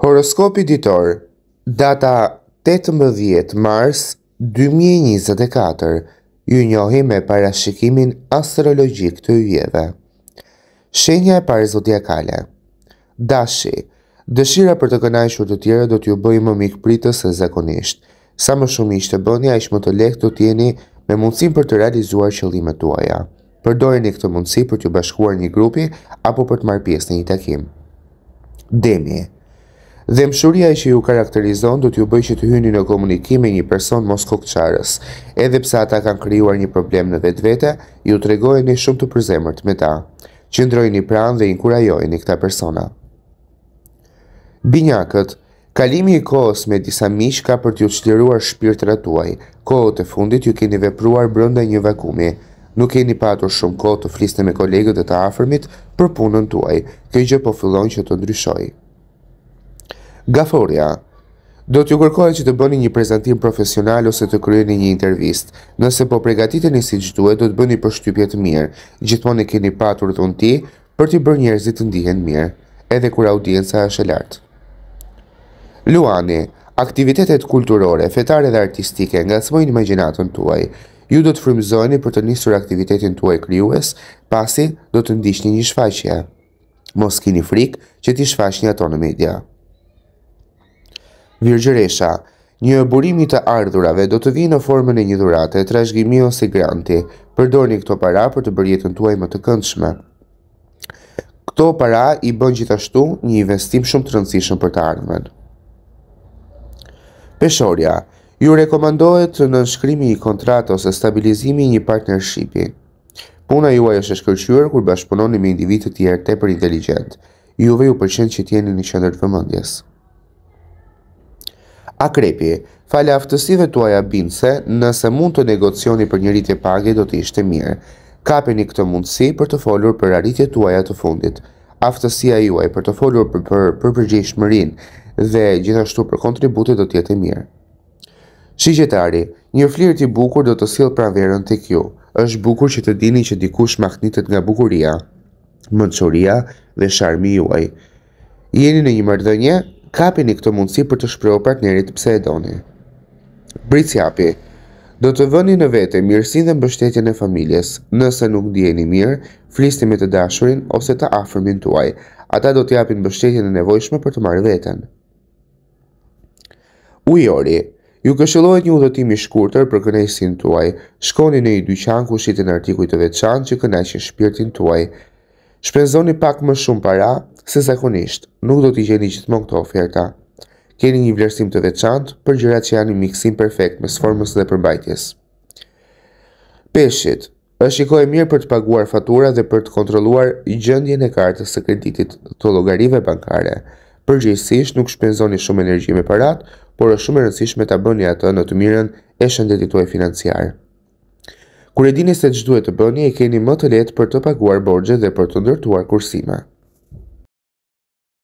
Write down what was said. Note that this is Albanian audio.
Horoskopi ditor, data 18 mars 2024, ju njohi me parashikimin astrologjik të ujeve. Shenja e parë Dashi, dëshira për të kënaqur të tjera do t'ju bëjë më mikë pritës se zakonisht. Sa më shumë të bëni, aq më të lehtë do t'jeni me mundësim për të realizuar qëllimet tuaja. Përdorni këtë mundësi për t'ju bashkuar një grupi apo për të marrë pjesë në një takim. Demi, Demi, dhe mshuria i që ju karakterizon do t'ju bëj që të hyni në komunikim me një person mos kokëqarës, edhe psa ata kanë kryuar një problem në vetë vete, ju të një shumë të përzemërt me ta, që një pranë dhe një këta persona. Binjakët Kalimi i kohës me disa mish ka për t'ju shpirë të tuaj, kohët e fundit ju keni vepruar brënda një vakumi, nuk keni patur shumë kohë të fliste me kolegët dhe të afërmit për punën tuaj, këjgjë po fillon që të ndryshojë. Gaforia Do t'ju kërkohet që të bëni një prezantim profesional ose të kryeni një intervist. Nëse po pregatitin një si gjithue do t'bëni për shtypjet mirë. Gjithmoni keni patur të unë ti për t'i bërë njerëzit të ndihen mirë, edhe kur audienca është e lartë. Luani Aktivitetet kulturore, fetare dhe artistike nga të imaginatën tuaj. Ju do të frumëzojni për të njësur aktivitetin të uaj kryues, pasi do të ndishtë një shfaqje. shfaqja. Mos kini frikë që ti shfaqja tonë media. Virgjëresha, një burimi të ardhurave do të vinë në formën e një dhurate, trashgimi ose granti. Përdorni këto para për të bërë jetën tuaj më të këndshme. Këto para i bën gjithashtu një investim shumë të rëndësishëm për të ardhmen. Peshorja, ju rekomandohet të nënshkrimi një kontrat ose stabilizimi një partnershipi. Puna juaj është e shkërqyer kur bashkëpunoni me individ të tjerë tepër inteligjent. Juve ju pëlqen që t'jeni në qendër të vëmendjes. Akrepi, fale aftësive tuaja binëse, nëse mund të negocioni për një rritje pagje do të ishte mirë. Kapeni këtë mundësi për të folur për rritje tuaja të fundit. Aftësia juaj për të folur për, për, përgjish mërin dhe gjithashtu për kontributit do tjetë jetë mirë. Shigjetari, një flirë i bukur do të silë praverën të kjo. është bukur që të dini që dikush mahnitet nga bukuria, mëndësoria dhe sharmi juaj. Jeni në një mërdënje, kapini këtë mundësi për të shprehur partnerit pse e doni. Brici hapi. Do të vëni në vete mirësinë dhe mbështetjen e familjes. Nëse nuk ndiheni mirë, flisni me të dashurin ose të afërmin tuaj. Ata do të japin mbështetjen e nevojshme për të marrë veten. Ujori. Ju këshillohet një udhëtim i shkurtër për kënejsin tuaj. Shkoni në një dyqan ku shitin artikuj të veçantë që kënaqin shpirtin tuaj. Shpenzoni pak më shumë para se zakonisht, nuk do t'i gjeni gjithmonë këto oferta. Keni një vlerësim të veçantë për gjërat që janë një miksim perfekt me sformës dhe përbajtjes. Peshit është e mirë për të paguar fatura dhe për të kontroluar gjëndjen e kartës së kreditit të logarive bankare. Përgjithsisht nuk shpenzoni shumë energji me parat, por është shumë e rëndësishme ta bëni atë në të mirën e shëndetit tuaj financiar. financiarë. Kur e dini se çdo duhet të bëni, e keni më të lehtë për të paguar borxhet dhe për të ndërtuar kursime.